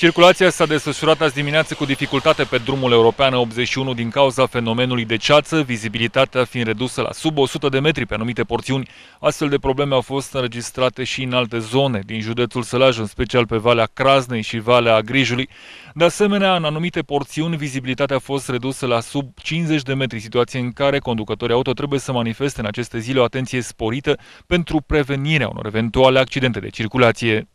Circulația s-a desfășurat azi dimineață cu dificultate pe drumul european 81 din cauza fenomenului de ceață, vizibilitatea fiind redusă la sub 100 de metri pe anumite porțiuni. Astfel de probleme au fost înregistrate și în alte zone din județul Sălaj, în special pe Valea Craznei și Valea Grijului. De asemenea, în anumite porțiuni, vizibilitatea a fost redusă la sub 50 de metri, situație în care conducătorii auto trebuie să manifeste în aceste zile o atenție sporită pentru prevenirea unor eventuale accidente de circulație.